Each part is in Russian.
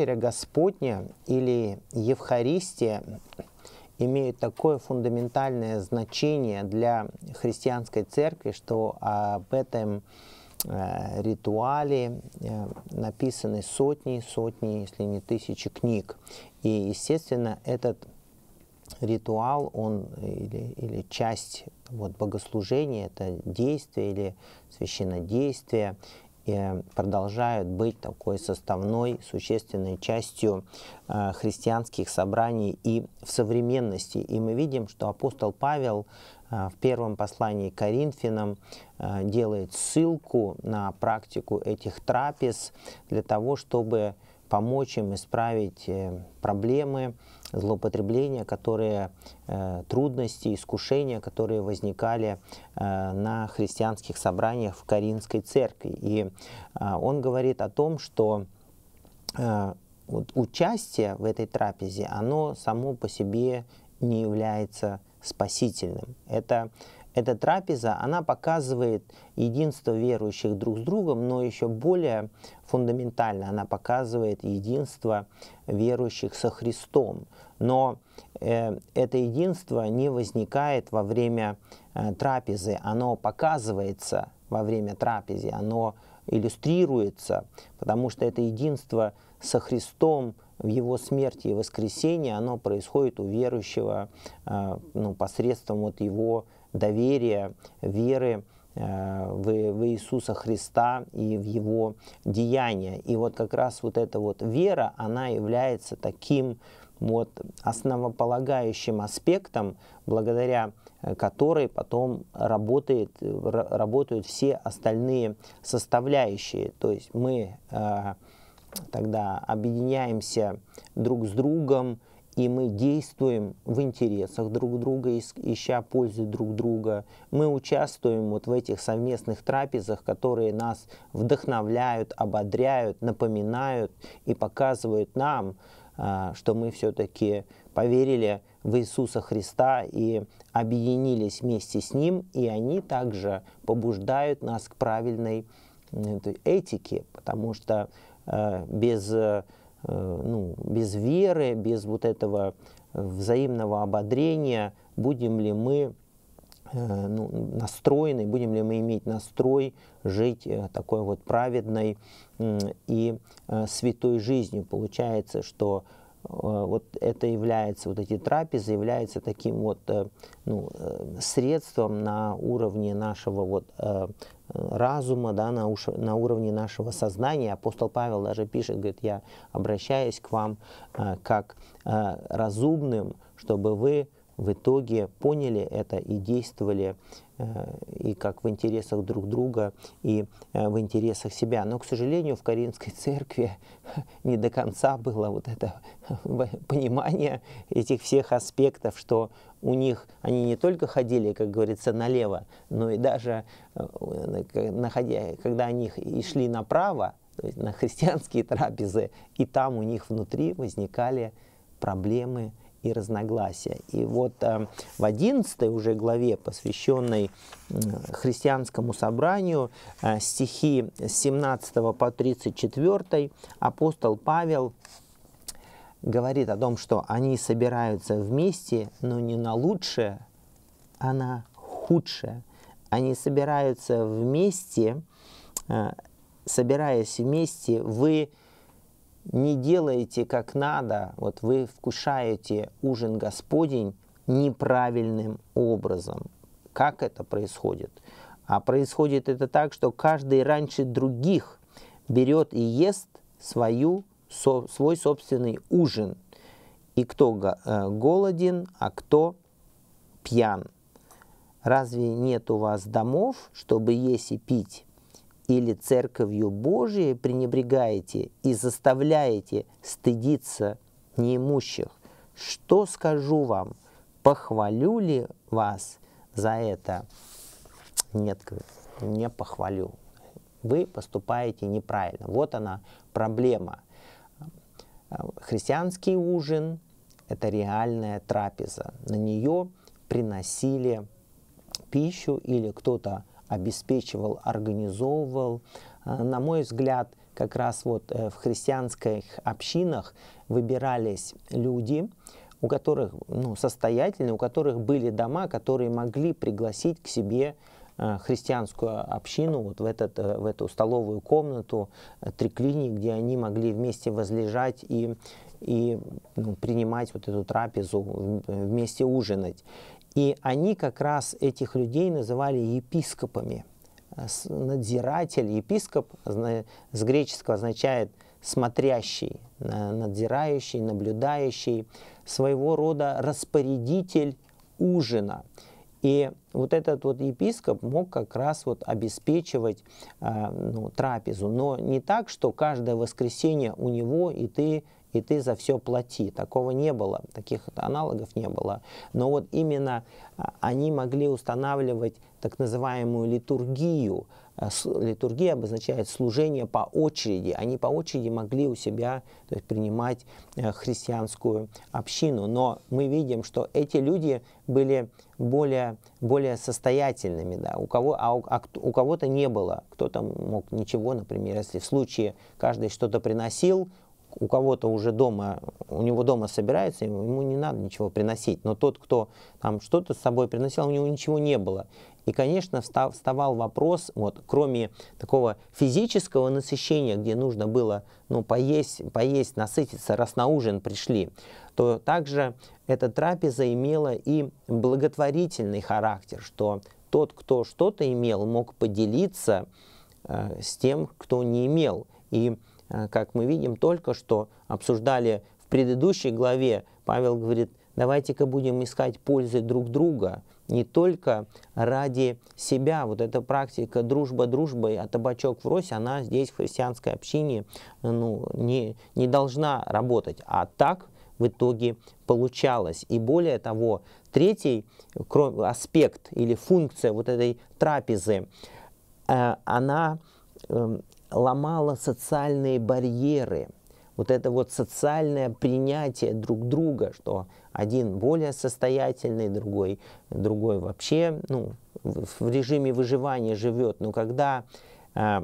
вечеря Господня или Евхаристия имеют такое фундаментальное значение для христианской церкви, что об этом э, ритуале э, написаны сотни сотни, если не тысячи книг. И, естественно, этот ритуал, он или, или часть вот, богослужения, это действие или священнодействие, продолжают быть такой составной, существенной частью э, христианских собраний и в современности. И мы видим, что апостол Павел э, в первом послании к Коринфянам э, делает ссылку на практику этих трапез для того, чтобы помочь им исправить э, проблемы, злоупотребления, которые, э, трудности, искушения, которые возникали э, на христианских собраниях в Каринской церкви. И он говорит о том, что участие в этой трапезе, оно само по себе не является спасительным. Это эта трапеза, она показывает единство верующих друг с другом, но еще более фундаментально она показывает единство верующих со Христом. Но э, это единство не возникает во время э, трапезы, оно показывается во время трапезы, оно иллюстрируется, потому что это единство со Христом в его смерти и воскресении, оно происходит у верующего э, ну, посредством вот его доверия, веры э, в, в Иисуса Христа и в Его деяния. И вот как раз вот эта вот вера, она является таким вот основополагающим аспектом, благодаря э, которой потом работает, работают все остальные составляющие. То есть мы э, тогда объединяемся друг с другом, и мы действуем в интересах друг друга, ища пользу друг друга. Мы участвуем вот в этих совместных трапезах, которые нас вдохновляют, ободряют, напоминают и показывают нам, а, что мы все-таки поверили в Иисуса Христа и объединились вместе с Ним, и они также побуждают нас к правильной этике, потому что а, без э, Э, ну, без веры, без вот этого э, взаимного ободрения, будем ли мы э, ну, настроены, будем ли мы иметь настрой жить такой вот праведной и святой жизнью. Получается, что Э, вот это является, вот эти трапезы являются таким вот э, ну, э, средством на уровне нашего вот разума, да, на, уш, на уровне нашего сознания. Апостол Павел даже пишет, говорит, я обращаюсь к вам как разумным, чтобы вы в итоге поняли это и действовали э, и как в интересах друг друга, и э, в интересах себя. Но, к сожалению, в Каринской церкви не до конца было вот это понимание этих всех аспектов, что у них они не только ходили, как говорится, налево, но и даже э, находя, когда они и шли направо, то есть на христианские трапезы, и там у них внутри возникали проблемы и разногласия. И вот э, в 11 уже главе, посвященной христианскому собранию, э, стихи с 17 по 34 апостол Павел говорит о том, что они собираются вместе, но не на лучшее, а на худшее. Они собираются вместе, э, собираясь вместе, вы не делаете как надо, вот вы вкушаете ужин Господень неправильным образом. Как это происходит? А происходит это так, что каждый раньше других берет и ест свою, со, свой собственный ужин. И кто э, голоден, а кто пьян. Разве нет у вас домов, чтобы есть и пить? или церковью Божией пренебрегаете и заставляете стыдиться неимущих, что скажу вам, похвалю ли вас за это? Нет, не похвалю. Вы поступаете неправильно. Вот она проблема. Христианский ужин – это реальная трапеза. На нее приносили пищу или кто-то обеспечивал, организовывал. Э, на мой взгляд, как раз вот э, в христианских общинах выбирались люди, у которых ну, состоятельные, у которых были дома, которые могли пригласить к себе э, христианскую общину вот в, этот, в эту столовую комнату триклиник, где они могли вместе возлежать и, и ну, принимать вот эту трапезу, вместе ужинать. И они как раз этих людей называли епископами. А надзиратель, епископ с греческого означает смотрящий, надзирающий, наблюдающий, своего рода распорядитель ужина. И вот этот вот епископ мог как раз вот обеспечивать а, ну, трапезу, но не так, что каждое воскресенье у него и ты и ты за все плати. Такого не было, таких аналогов не было. Но вот именно а, они могли устанавливать так называемую литургию. Э, литургия обозначает служение по очереди. Они по очереди могли у себя то есть, принимать э, христианскую общину. Но мы видим, что эти люди были более, более состоятельными. Да? У, кого, а у, а у кого-то не было. Кто-то мог ничего, например, если в случае каждый что-то приносил, у кого-то уже дома, у него дома собирается, ему не надо ничего приносить. Но тот, кто там что-то с собой приносил, у него ничего не было. И, конечно, вставал вопрос, вот, кроме такого физического насыщения, где нужно было ну, поесть, поесть, насытиться, раз на ужин пришли, то также эта трапеза имела и благотворительный характер, что тот, кто что-то имел, мог поделиться э, с тем, кто не имел. И Э, как мы видим, только что обсуждали в предыдущей главе, Павел говорит, давайте-ка будем искать пользы друг друга, не только ради себя. Вот эта практика дружба дружбой, а табачок врозь, она здесь в христианской общине ну, не, не должна работать. А так в итоге получалось. И более того, третий аспект или функция вот этой трапезы, э, она эм, ломала социальные барьеры. Вот это вот социальное принятие друг друга, что один более состоятельный, другой, другой вообще ну, в режиме выживания живет. Но когда э,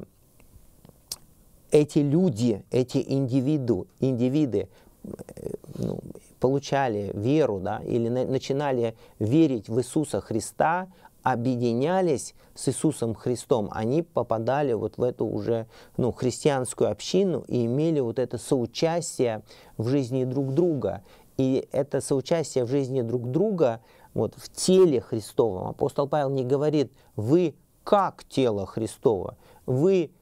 эти люди, эти индивиду, индивиды э, ну, получали веру да, или на, начинали верить в Иисуса Христа, объединялись с Иисусом Христом, они попадали вот в эту уже ну, христианскую общину и имели вот это соучастие в жизни друг друга. И это соучастие в жизни друг друга вот, в теле Христовом. Апостол Павел не говорит, вы как тело Христова, вы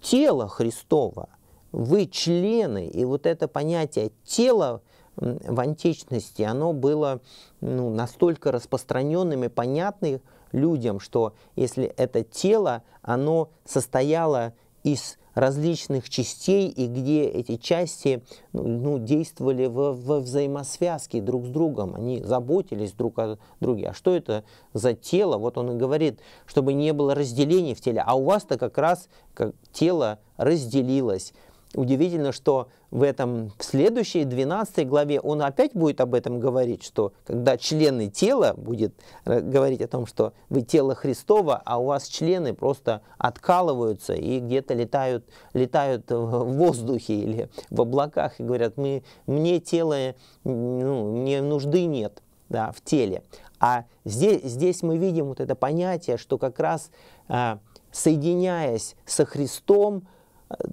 тело Христова, вы члены. И вот это понятие тела в античности, оно было ну, настолько распространенным и понятным, людям, что если это тело, оно состояло из различных частей, и где эти части ну, ну, действовали во, во взаимосвязке друг с другом, они заботились друг о друге. А что это за тело? Вот он и говорит, чтобы не было разделений в теле. А у вас-то как раз как тело разделилось удивительно, что в этом в следующей 12 главе он опять будет об этом говорить, что когда члены тела будет э, говорить о том, что вы тело Христова, а у вас члены просто откалываются и где-то летают, летают в воздухе или в облаках и говорят, мы, мне тело, ну, мне нужды нет да, в теле. А здесь, здесь мы видим вот это понятие, что как раз а, соединяясь со Христом,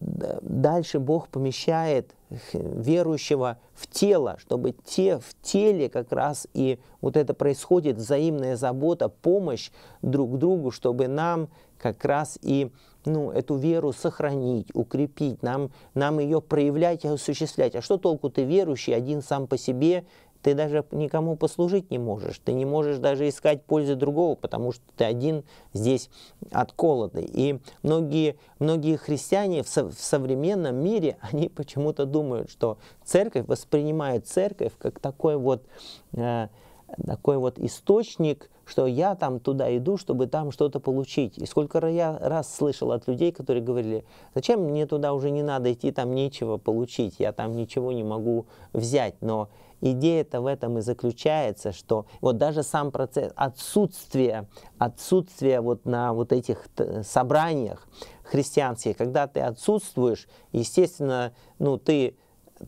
дальше Бог помещает верующего в тело, чтобы те в теле как раз и вот это происходит взаимная забота, помощь друг другу, чтобы нам как раз и ну, эту веру сохранить, укрепить, нам, нам ее проявлять и осуществлять. А что толку ты верующий один сам по себе, ты даже никому послужить не можешь, ты не можешь даже искать пользы другого, потому что ты один здесь отколотый. И многие, многие христиане в, со, в современном мире, они почему-то думают, что церковь воспринимает церковь как такой вот, э, такой вот источник, что я там туда иду, чтобы там что-то получить. И сколько я раз слышал от людей, которые говорили, зачем мне туда уже не надо идти, там нечего получить, я там ничего не могу взять. Но Идея-то в этом и заключается, что вот даже сам процесс отсутствия, отсутствия вот на вот этих э, собраниях христианских, когда ты отсутствуешь, естественно, ну ты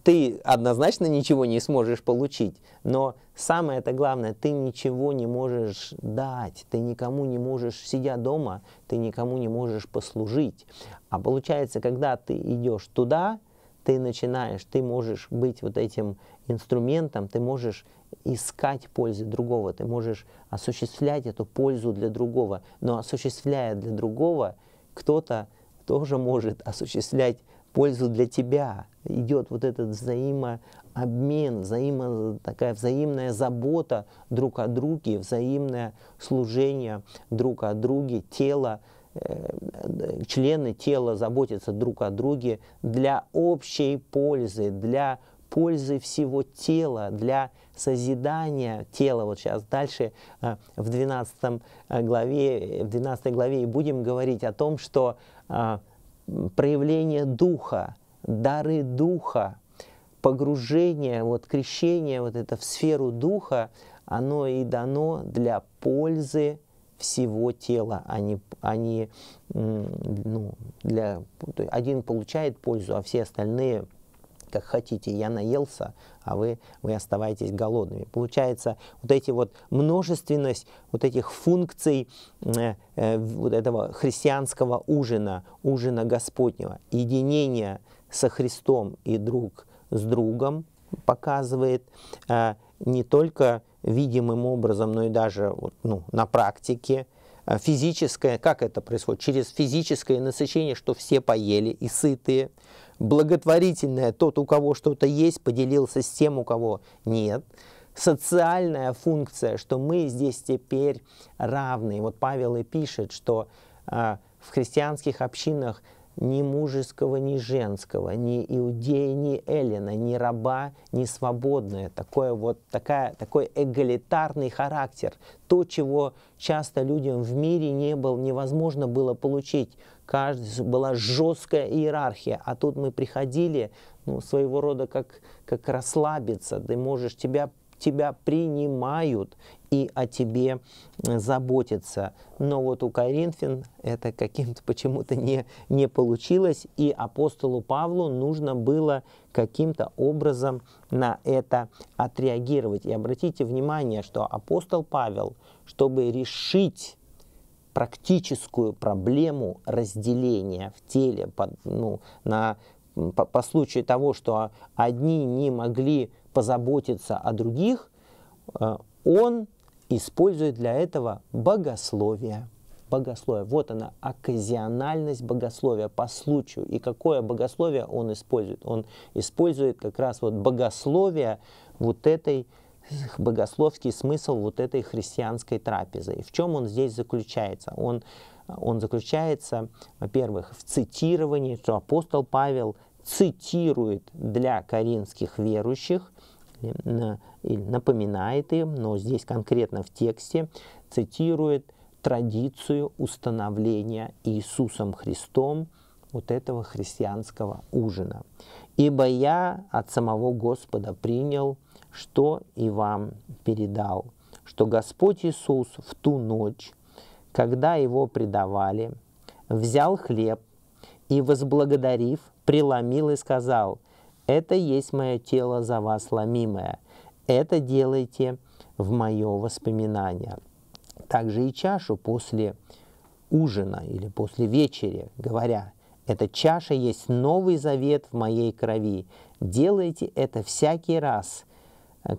ты однозначно ничего не сможешь получить, но самое это главное, ты ничего не можешь дать, ты никому не можешь, сидя дома, ты никому не можешь послужить. А получается, когда ты идешь туда, ты начинаешь, ты можешь быть вот этим инструментом, ты можешь искать пользы другого, ты можешь осуществлять эту пользу для другого. Но осуществляя для другого, кто-то тоже может осуществлять пользу для тебя. Идет вот этот взаимообмен, взаимо, такая взаимная забота друг о друге, взаимное служение друг о друге, тело – Э, члены тела заботятся друг о друге для общей пользы, для пользы всего тела, для созидания тела. Вот сейчас дальше э, в 12 э, главе, в 12 главе и будем говорить о том, что проявление духа, дары духа, погружение, вот крещение вот это в сферу духа, оно и дано для пользы всего тела, они, а они а ну, для, один получает пользу, а все остальные как хотите, я наелся, а вы, вы оставаетесь голодными. Получается, вот эти вот множественность вот этих функций э, э, вот этого христианского ужина, ужина Господнего, единение со Христом и друг с другом показывает э, не только видимым образом, но и даже ну, на практике. А физическое, как это происходит? Через физическое насыщение, что все поели и сытые. Благотворительное, тот, у кого что-то есть, поделился с тем, у кого нет социальная функция, что мы здесь теперь равны. Вот Павел и пишет, что э, в христианских общинах ни мужеского, ни женского, ни иудея, ни эллина, ни раба, ни свободное Такое вот, такая, такой эгалитарный характер. То, чего часто людям в мире не было, невозможно было получить. Каждый, была жесткая иерархия. А тут мы приходили, ну, своего рода как, как расслабиться. Ты можешь, тебя тебя принимают, и о тебе э, заботиться. Но вот у Коринфян это каким-то почему-то не, не получилось, и апостолу Павлу нужно было каким-то образом на это отреагировать. И обратите внимание, что апостол Павел, чтобы решить практическую проблему разделения в теле под, ну, на, по, по случаю того, что одни не могли позаботиться о других, э, он использует для этого богословие. Богословие. Вот она, оказиональность богословия по случаю. И какое богословие он использует? Он использует как раз вот богословие вот этой богословский смысл вот этой христианской трапезы. И в чем он здесь заключается? Он, он заключается, во-первых, в цитировании, что апостол Павел цитирует для коринфских верующих если или напоминает им, но здесь конкретно в тексте цитирует традицию установления Иисусом Христом вот этого христианского ужина. «Ибо я от самого Господа принял, что и вам передал, что Господь Иисус в ту ночь, когда его предавали, взял хлеб и, возблагодарив, преломил и сказал – это есть мое тело за вас ломимое. Это делайте в мое воспоминание. Также и чашу после ужина или после вечери, говоря, эта чаша есть новый завет в моей крови. Делайте это всякий раз,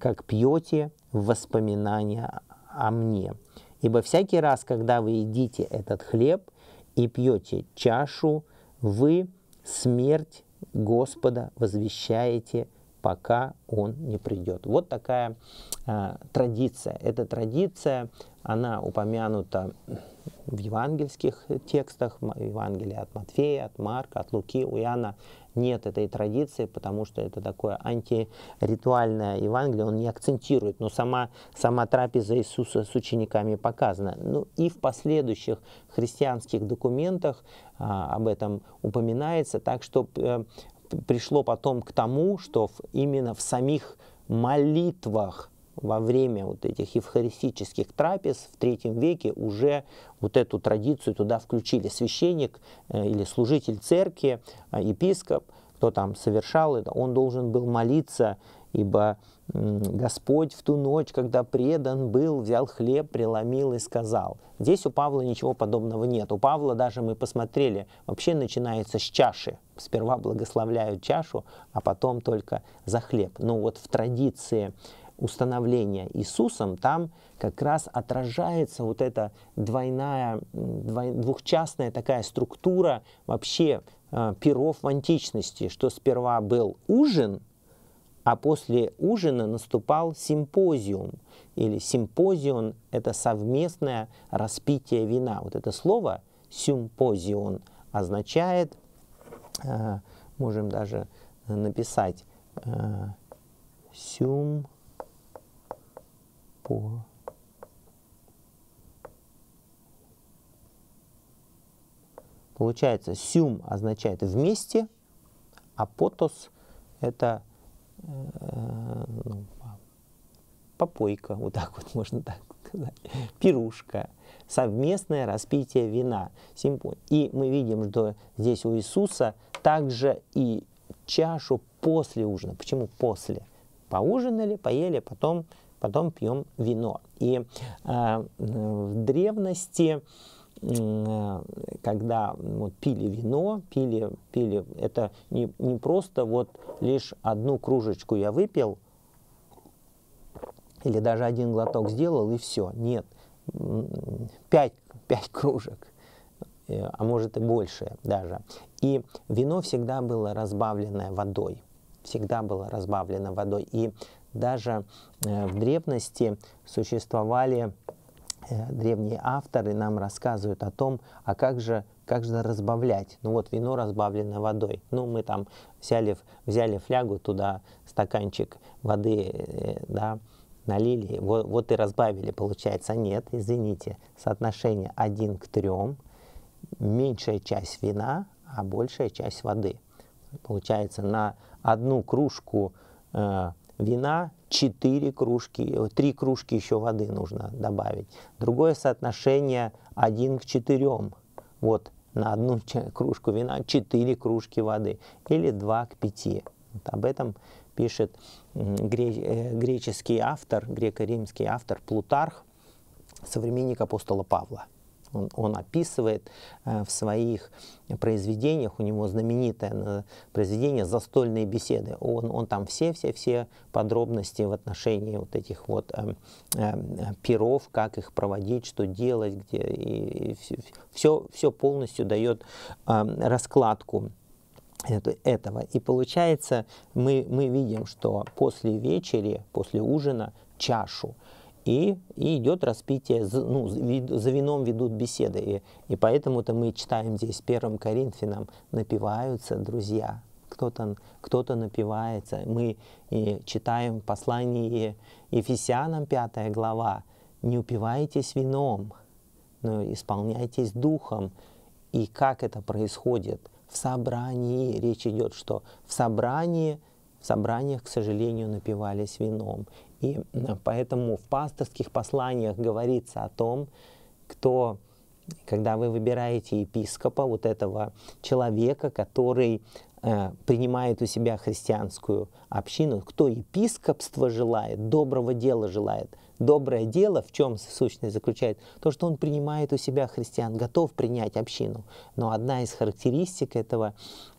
как пьете воспоминания о мне. Ибо всякий раз, когда вы едите этот хлеб и пьете чашу, вы смерть Господа возвещаете, пока Он не придет. Вот такая э, традиция. Эта традиция, она упомянута в евангельских текстах, Евангелие от Матфея, от Марка, от Луки, у Иоанна нет этой традиции, потому что это такое антиритуальное Евангелие, он не акцентирует, но сама, сама трапеза Иисуса с учениками показана. Ну и в последующих христианских документах а, об этом упоминается, так что э, пришло потом к тому, что в, именно в самих молитвах во время вот этих евхаристических трапез в третьем веке уже вот эту традицию туда включили священник э, или служитель церкви, э, епископ, кто там совершал это, он должен был молиться, ибо Господь в ту ночь, когда предан был, взял хлеб, преломил и сказал. Здесь у Павла ничего подобного нет. У Павла даже мы посмотрели, вообще начинается с чаши. Сперва благословляют чашу, а потом только за хлеб. Но вот в традиции установления Иисусом, там как раз отражается вот эта двойная, двой, двухчастная такая структура вообще э, а, перов в античности, что сперва был ужин, а после ужина наступал симпозиум. Или симпозион – это совместное распитие вина. Вот это слово симпозион означает, а, можем даже написать, э, а, симпозион пола. Получается, сюм означает вместе, а потос это э, ну, попойка, вот так вот можно так сказать, пирушка, совместное распитие вина, И мы видим, что здесь у Иисуса также и чашу после ужина. Почему после? Поужинали, поели, потом потом пьем вино. И э, в древности э, когда вот, пили вино, пили, пили, это не, не просто вот лишь одну кружечку я выпил, или даже один глоток сделал, и все. Нет, пять, пять кружек, э, а может и больше даже. И вино всегда было разбавленное водой всегда было разбавлено водой. И даже э, в древности существовали э, древние авторы нам рассказывают о том, а как же, как же разбавлять. Ну вот вино разбавлено водой. Ну мы там взяли, взяли флягу, туда стаканчик воды э, да, налили, вот, вот и разбавили. Получается, нет, извините, соотношение 1 к 3, меньшая часть вина, а большая часть воды. Получается, на одну кружку вина, 4 кружки, 3 э, кружки еще воды нужно добавить. Другое соотношение 1 к 4. Вот на одну кружку вина 4 кружки воды или 2 к 5. Вот об этом пишет э, греческий автор, греко-римский автор Плутарх, современник апостола Павла он, он описывает э, в своих произведениях, у него знаменитое э, произведение «Застольные беседы». Он, он там все-все-все подробности в отношении вот этих вот э, э, перов, как их проводить, что делать, где, и, и все, все полностью дает э, раскладку этого. И получается, мы, мы видим, что после вечери, после ужина, чашу – и, и идет распитие, ну, за вином ведут беседы. И, и поэтому-то мы читаем здесь первым Коринфянам, напиваются друзья, кто-то кто, -то, напивается. Мы и читаем послание Ефесянам, 5 глава, не упивайтесь вином, но исполняйтесь духом. И как это происходит? В собрании, речь идет, что в собрании – в собраниях, к сожалению, напивались вином. И поэтому в пасторских посланиях говорится о том, кто, когда вы выбираете епископа, вот этого человека, который э, принимает у себя христианскую общину, кто епископство желает, доброго дела желает – Доброе дело, в чем сущность заключает? То, что он принимает у себя христиан, готов принять общину. Но одна из характеристик этого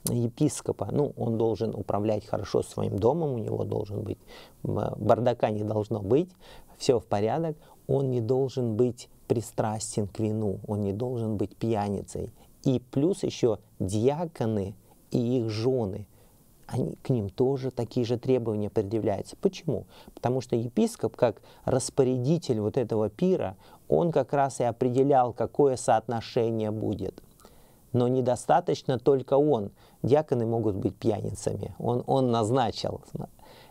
епископа, ну, он должен управлять хорошо своим домом, у него должен быть, бардака не должно быть, все в порядок, он не должен быть пристрастен к вину, он не должен быть пьяницей. И плюс еще диаконы и их жены – они, к ним тоже такие же требования предъявляются. Почему? Потому что епископ, как распорядитель вот этого пира, он как раз и определял, какое соотношение будет. Но недостаточно только он. Диаконы могут быть пьяницами. Он, он назначил.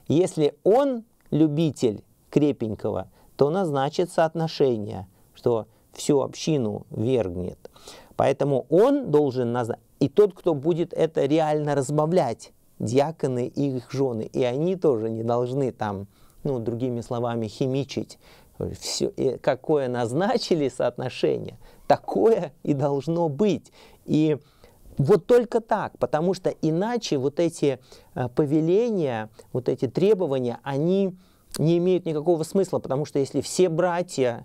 Если он любитель крепенького, то назначит соотношение, что всю общину вергнет. Поэтому он должен назначить. И тот, кто будет это реально разбавлять, диаконы и их жены, и они тоже не должны там, ну, другими словами, химичить. Все, какое назначили соотношение, такое и должно быть. И вот только так, потому что иначе вот эти э, повеления, вот эти требования, они не имеют никакого смысла, потому что если все братья,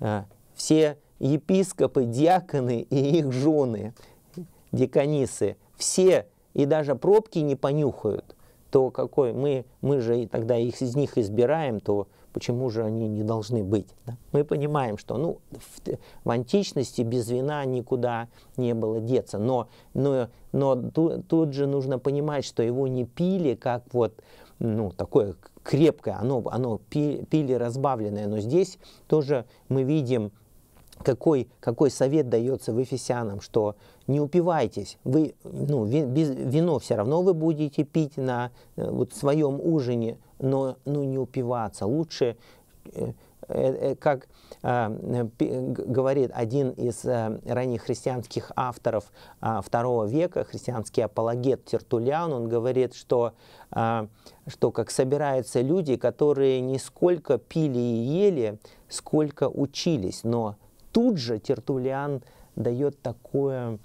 э, все епископы, диаконы и их жены, деканисы, все и даже пробки не понюхают, то какой мы, мы же тогда их, из них избираем, то почему же они не должны быть? Да? Мы понимаем, что ну, в, в античности без вина никуда не было деться, но, но, но тут, тут же нужно понимать, что его не пили как вот ну, такое крепкое, оно, оно пили, пили разбавленное, но здесь тоже мы видим какой, какой совет дается в Ефесянам, что не упивайтесь, вы, ну, вино все равно вы будете пить на э, вот, своем ужине, но ну, не упиваться. Лучше, э, э, как а, говорит один из ранних христианских авторов а, второго века, христианский апологет Тертулян, он говорит, что, а, что как собираются люди, которые не сколько пили и ели, сколько учились, но тут же Тертулиан дает такое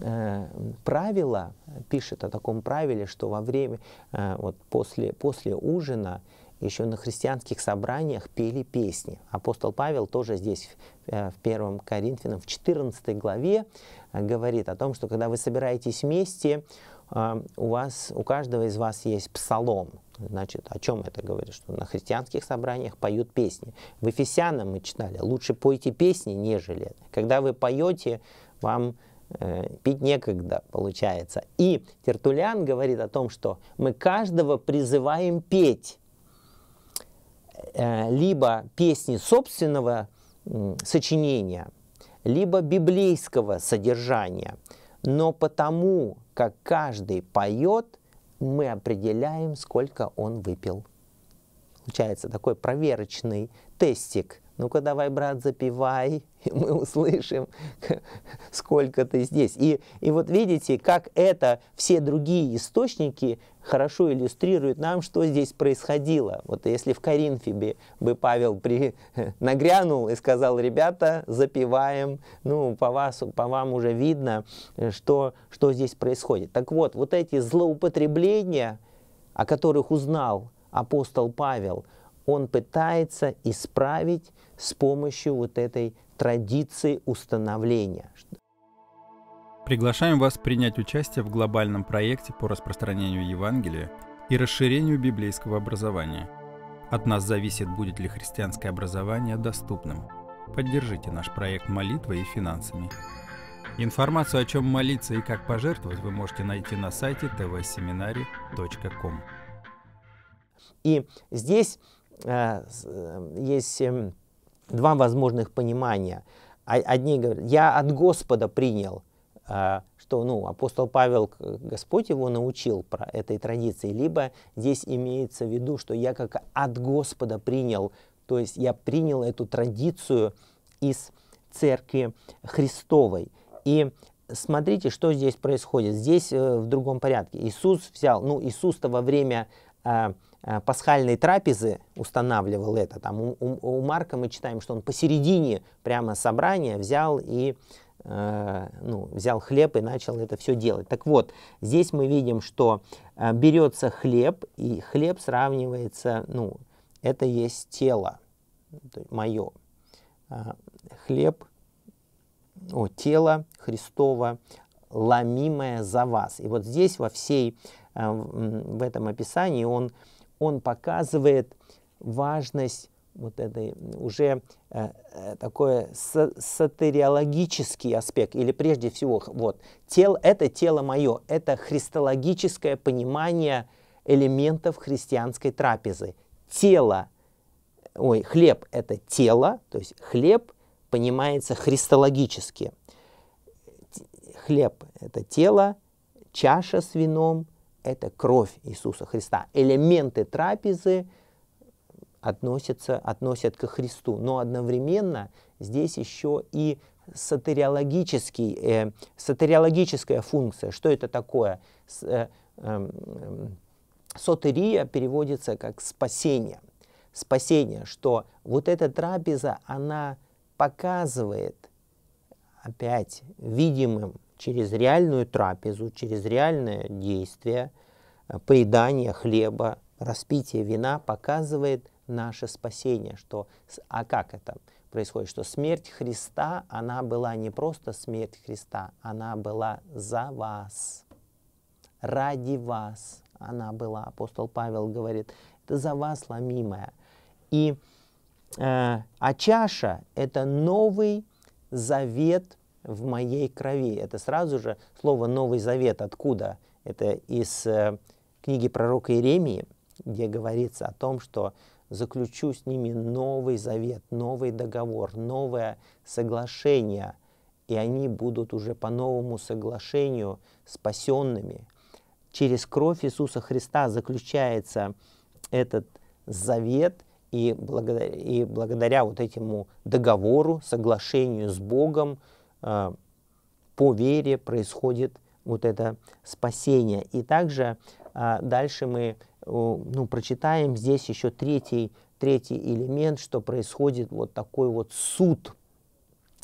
э, правило, пишет о таком правиле, что во время, э, вот после, после ужина еще на христианских собраниях пели песни. Апостол Павел тоже здесь э, в 1 Коринфянам в 14 главе говорит о том, что когда вы собираетесь вместе, у, вас, у каждого из вас есть псалом. Значит, о чем это говорит? Что на христианских собраниях поют песни. В Ефесянам мы читали, лучше пойте песни, нежели. Когда вы поете, вам э, пить некогда, получается. И Тертулян говорит о том, что мы каждого призываем петь э, либо песни собственного э, сочинения, либо библейского содержания. Но потому, как каждый поет – мы определяем, сколько он выпил. Получается такой проверочный тестик ну-ка давай, брат, запивай, и мы услышим, сколько ты здесь. И, и вот видите, как это все другие источники хорошо иллюстрируют нам, что здесь происходило. Вот если в Коринфе бы Павел при... нагрянул и сказал, ребята, запиваем, ну, по, вас, по вам уже видно, что, что здесь происходит. Так вот, вот эти злоупотребления, о которых узнал апостол Павел, он пытается исправить с помощью вот этой традиции установления. Приглашаем вас принять участие в глобальном проекте по распространению Евангелия и расширению библейского образования. От нас зависит, будет ли христианское образование доступным. Поддержите наш проект молитвой и финансами. Информацию, о чем молиться и как пожертвовать, вы можете найти на сайте tvseminari.com. И здесь э, э есть эм, два возможных понимания. А, одни говорят, я от Господа принял, а, что ну, апостол Павел, Господь его научил про этой традиции, либо здесь имеется в виду, что я как от Господа принял, то есть я принял эту традицию из церкви Христовой. И смотрите, что здесь происходит. Здесь э, в другом порядке. Иисус взял, ну Иисус-то во время э, Э, пасхальной трапезы устанавливал это. Там у, у, у Марка мы читаем, что он посередине прямо собрания взял и э, ну, взял хлеб и начал это все делать. Так вот, здесь мы видим, что э, берется хлеб, и хлеб сравнивается, ну, это есть тело мое. Э, хлеб, о, тело Христово, ломимое за вас. И вот здесь во всей, э, в этом описании он он показывает важность вот этой уже э, э такой со аспект, или прежде всего, вот, тел, это тело мое, это христологическое понимание элементов христианской трапезы. Тело, ой, хлеб – это тело, то есть хлеб понимается христологически. Хлеб – это тело, чаша с вином это кровь Иисуса Христа. Элементы трапезы относятся, относят к Христу, но одновременно здесь еще и сатериологический, э, сатериологическая функция. Что это такое? С, э, э, эм, сотерия переводится как спасение. Спасение, что вот эта трапеза, она показывает опять видимым через реальную трапезу, через реальное действие, э, поедание хлеба, распитие вина показывает наше спасение. Что, а как это происходит? Что смерть Христа, она была не просто смерть Христа, она была за вас, ради вас она была. Апостол Павел говорит, это за вас ломимая. И, э, а чаша – это новый завет – в моей крови. Это сразу же слово Новый Завет. Откуда? Это из э, книги пророка Иеремии, где говорится о том, что заключу с ними новый завет, новый договор, новое соглашение, и они будут уже по новому соглашению спасенными. Через кровь Иисуса Христа заключается этот завет, и благодаря, и благодаря вот этому договору, соглашению с Богом, а, по вере происходит вот это спасение. И также а, дальше мы ну, прочитаем здесь еще третий, третий элемент, что происходит вот такой вот суд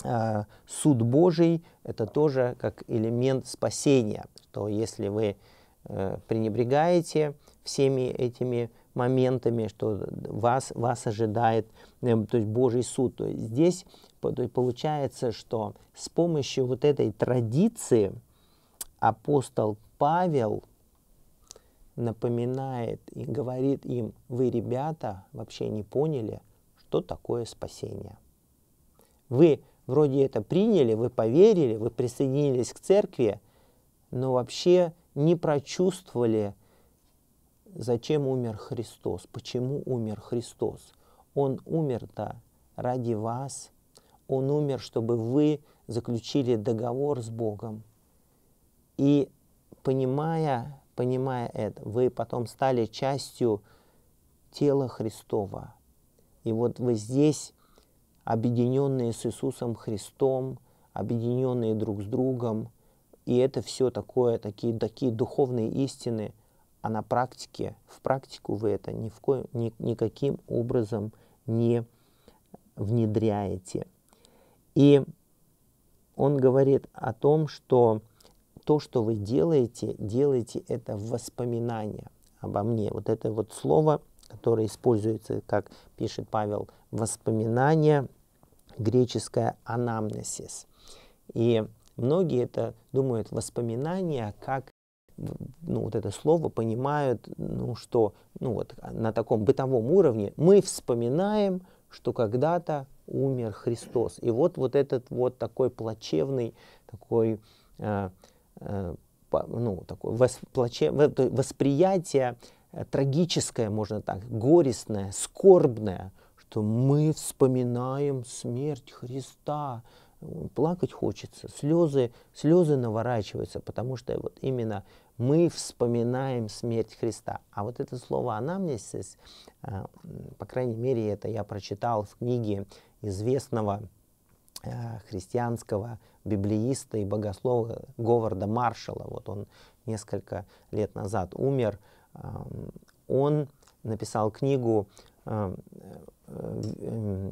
а, суд Божий – это тоже как элемент спасения, что если вы э, пренебрегаете всеми этими моментами, что вас, вас ожидает эм, то есть Божий суд. То есть здесь получается, что с помощью вот этой традиции апостол Павел напоминает и говорит им, вы, ребята, вообще не поняли, что такое спасение. Вы вроде это приняли, вы поверили, вы присоединились к церкви, но вообще не прочувствовали, зачем умер Христос, почему умер Христос. Он умер-то ради вас, он умер, чтобы вы заключили договор с Богом. И понимая, понимая это, вы потом стали частью тела Христова. И вот вы здесь, объединенные с Иисусом Христом, объединенные друг с другом, и это все такое, такие, такие духовные истины, а на практике, в практику вы это ни в коем, ни, никаким образом не внедряете – и он говорит о том, что то, что вы делаете, делаете это воспоминание воспоминания обо мне. Вот это вот слово, которое используется, как пишет Павел, воспоминание, греческое анамнесис. И многие это думают воспоминания как ну, вот это слово понимают, ну, что ну, вот, на таком бытовом уровне мы вспоминаем, что когда-то умер Христос. И вот, вот этот вот такой плачевный, такой, э, э, ну, такой вос, восприятие э, трагическое, можно так, горестное, скорбное, что мы вспоминаем смерть Христа, плакать хочется, слезы, слезы наворачиваются, потому что вот именно мы вспоминаем смерть Христа. А вот это слово анамнезис, э, по крайней мере, это я прочитал в книге известного э, христианского библииста и богослова Говарда Маршала. Вот он несколько лет назад умер. Эм, он написал книгу э, э,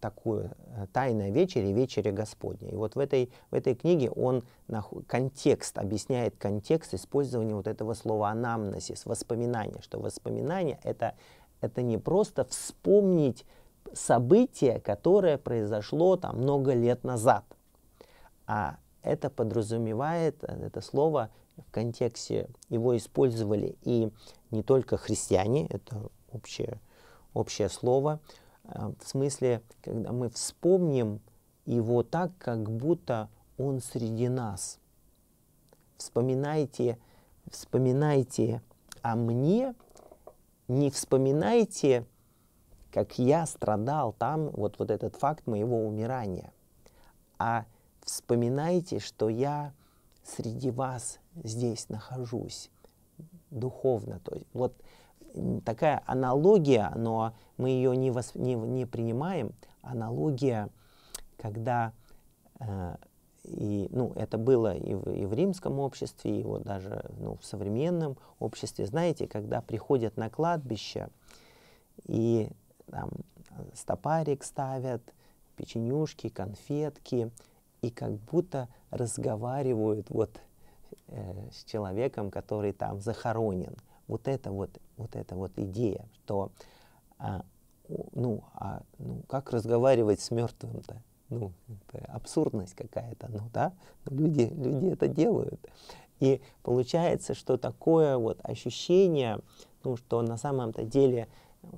такую «Тайная вечеря» и «Вечеря Господня». И вот в этой, в этой книге он контекст, объясняет контекст использования вот этого слова «анамнезис», воспоминания, что воспоминания это, — это не просто вспомнить событие, которое произошло там много лет назад. А это подразумевает, э, это слово в контексте его использовали и не только христиане, это общее, общее слово, э, в смысле, когда мы вспомним его так, как будто он среди нас. Вспоминайте, вспоминайте о мне, не вспоминайте как я страдал там, вот, вот этот факт моего умирания. А вспоминайте, что я среди вас здесь нахожусь духовно. То есть, вот такая аналогия, но мы ее не, восп... не, не принимаем. Аналогия, когда э, и, ну, это было и в, и в римском обществе, и вот даже ну, в современном обществе, знаете, когда приходят на кладбище и там, стопарик ставят, печенюшки, конфетки, и как будто разговаривают вот э, с человеком, который там захоронен. Вот это вот, вот эта вот идея, что а, ну, а, ну, как разговаривать с мертвым-то? Ну, это абсурдность какая-то, ну да, люди, люди это делают. И получается, что такое вот ощущение, ну, что на самом-то деле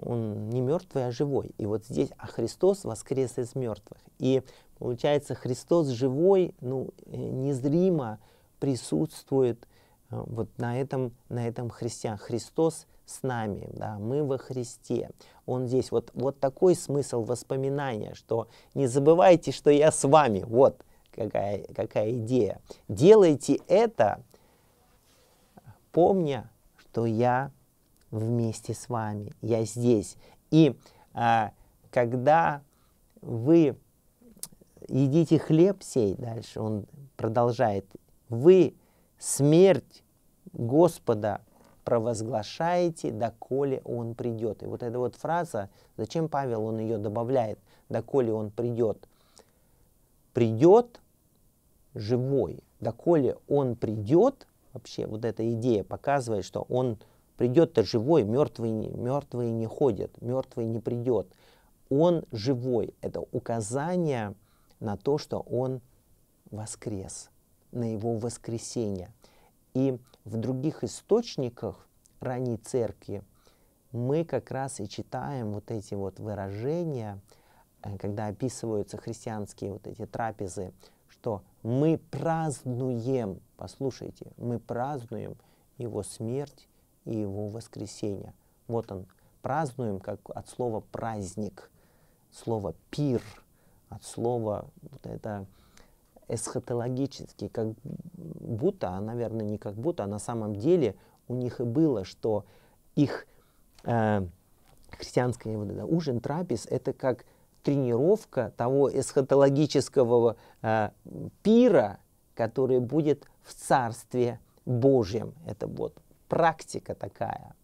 он не мертвый, а живой. И вот здесь, а Христос воскрес из мертвых. И получается, Христос живой, ну, э, незримо присутствует э, вот на этом, на этом христиан. Христос с нами, да, мы во Христе. Он здесь. Вот, вот такой смысл воспоминания, что не забывайте, что я с вами. Вот какая, какая идея. Делайте это, помня, что я вместе с вами. Я здесь. И а, когда вы едите хлеб сей, дальше он продолжает, вы смерть Господа провозглашаете, доколе Он придет. И вот эта вот фраза, зачем Павел, он ее добавляет, доколе Он придет. Придет живой, доколе Он придет, вообще вот эта идея показывает, что Он Придет-то живой, мертвый, мертвые не ходят, мертвый не придет. Он живой. Это указание на то, что он воскрес, на его воскресение. И в других источниках ранней церкви мы как раз и читаем вот эти вот выражения, э, когда описываются христианские вот эти трапезы, что мы празднуем, послушайте, мы празднуем его смерть и его воскресения. Вот он. Празднуем как от слова праздник, слово пир, от слова вот это эсхатологически, как будто, а, наверное, не как будто, а на самом деле у них и было, что их э, христианский вот это, ужин, трапез, это как тренировка того эсхатологического э, пира, который будет в Царстве Божьем. Это вот практика такая.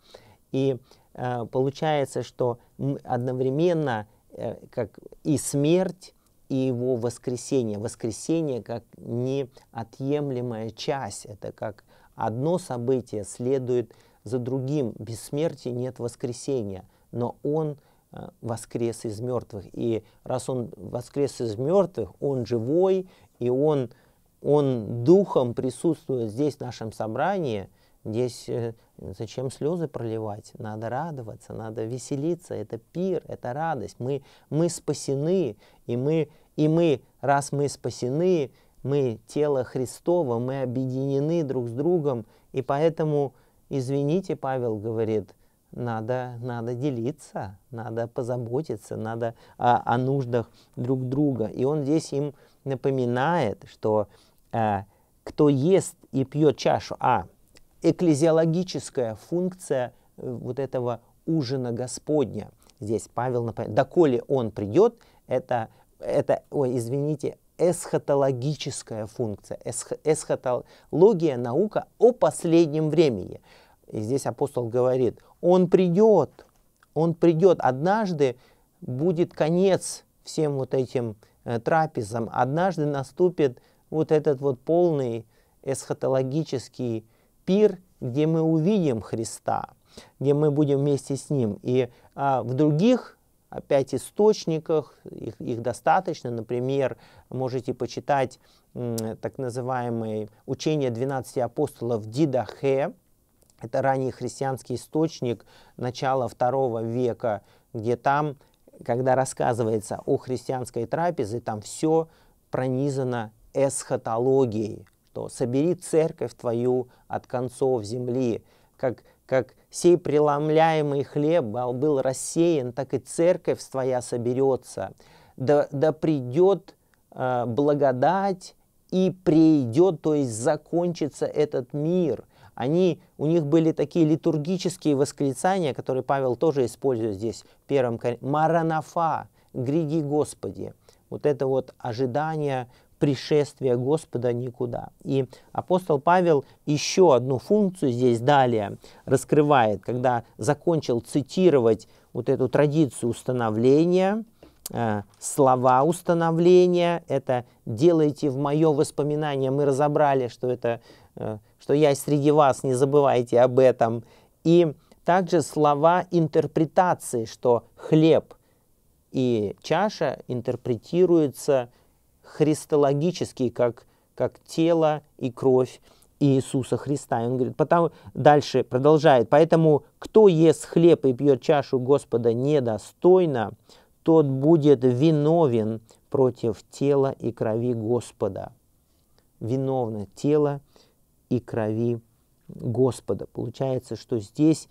И э, получается, что одновременно э, как и смерть, и его воскресение. Воскресение как неотъемлемая часть. Это как одно событие следует за другим. Без смерти нет воскресения. Но он э, воскрес из мертвых. И раз он воскрес из мертвых, он живой, и он, он духом присутствует здесь в нашем собрании – Здесь э, зачем слезы проливать? Надо радоваться, надо веселиться. Это пир, это радость. Мы, мы спасены, и мы, и мы, раз мы спасены, мы тело Христова, мы объединены друг с другом. И поэтому, извините, Павел говорит, надо, надо делиться, надо позаботиться, надо о, о нуждах друг друга. И он здесь им напоминает, что э, кто ест и пьет чашу, а, экклезиологическая функция э, вот этого ужина Господня. Здесь Павел напоминает, доколе он придет, это, это ой, извините, эсхатологическая функция. Эсх, эсхатология – наука о последнем времени. И здесь апостол говорит, он придет, он придет, однажды будет конец всем вот этим э, трапезам, однажды наступит вот этот вот полный эсхатологический пир, где мы увидим Христа, где мы будем вместе с Ним. И а, в других опять а, источниках, их, их достаточно, например, можете почитать м, так называемое учение 12 апостолов Дидахе, это ранний христианский источник начала второго века, где там, когда рассказывается о христианской трапезе, там все пронизано эсхатологией, что собери церковь твою от концов земли, как, как сей преломляемый хлеб был рассеян, так и церковь твоя соберется. Да, да придет э, благодать и придет, то есть закончится этот мир. Они, у них были такие литургические восклицания, которые Павел тоже использует здесь в первом Маранафа, гряди Господи. Вот это вот ожидание пришествия Господа никуда. И апостол Павел еще одну функцию здесь далее раскрывает, когда закончил цитировать вот эту традицию установления, э, слова установления, это «делайте в мое воспоминание», мы разобрали, что это э, что я среди вас, не забывайте об этом. И также слова интерпретации, что хлеб и чаша интерпретируются – христологический, как, как тело и кровь Иисуса Христа. И он говорит, потому, дальше продолжает, поэтому кто ест хлеб и пьет чашу Господа недостойно, тот будет виновен против тела и крови Господа. Виновно тело и крови Господа. Получается, что здесь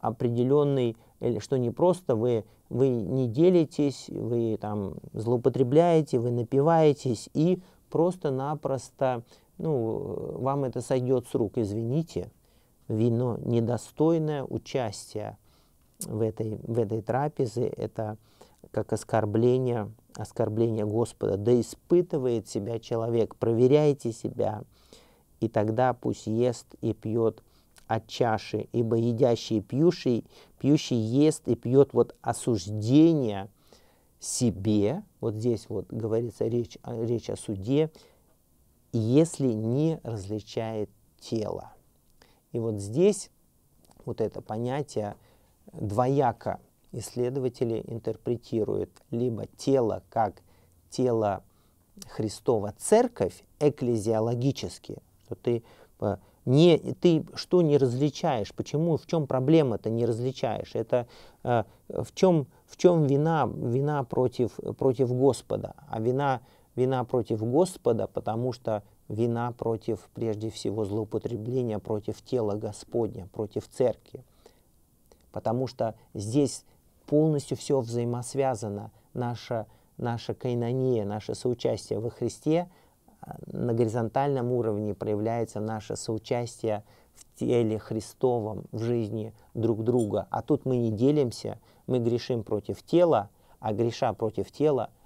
определенный, э, что не просто вы вы не делитесь, вы там злоупотребляете, вы напиваетесь и просто-напросто, ну, вам это сойдет с рук, извините, вино недостойное участие в этой, в этой трапезе, это как оскорбление, оскорбление Господа. Да испытывает себя человек, проверяйте себя, и тогда пусть ест и пьет – от чаши, ибо едящий и пьющий, пьющий ест и пьет вот осуждение себе, вот здесь вот говорится речь, речь о суде, если не различает тело. И вот здесь вот это понятие двояко исследователи интерпретируют либо тело как тело Христова церковь экклезиологически, что ты э, не, ты что не различаешь? Почему? В чем проблема-то не различаешь? Это э, в, чем, в чем вина? Вина против, против Господа. А вина, вина против Господа, потому что вина против, прежде всего, злоупотребления против тела Господня, против церкви. Потому что здесь полностью все взаимосвязано. Наша, наша кайнония, наше соучастие во Христе – на горизонтальном уровне проявляется наше соучастие в теле Христовом, в жизни друг друга. А тут мы не делимся, мы грешим против тела, а греша против тела –